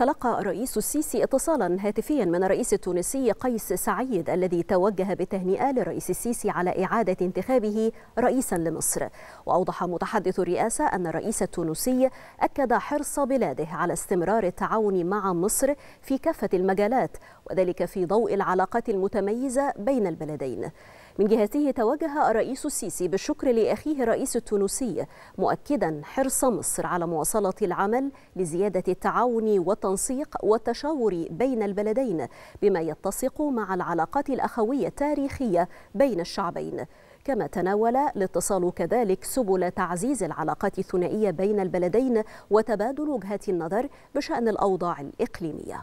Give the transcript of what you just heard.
تلقى الرئيس السيسي اتصالا هاتفيا من الرئيس التونسي قيس سعيد الذي توجه بالتهنئه للرئيس السيسي على اعاده انتخابه رئيسا لمصر واوضح متحدث الرئاسه ان الرئيس التونسي اكد حرص بلاده على استمرار التعاون مع مصر في كافه المجالات وذلك في ضوء العلاقات المتميزة بين البلدين من جهته توجه الرئيس السيسي بالشكر لأخيه الرئيس التونسي مؤكدا حرص مصر على مواصلة العمل لزيادة التعاون والتنسيق والتشاور بين البلدين بما يتسق مع العلاقات الأخوية التاريخية بين الشعبين كما تناول الاتصال كذلك سبل تعزيز العلاقات الثنائية بين البلدين وتبادل وجهات النظر بشأن الأوضاع الإقليمية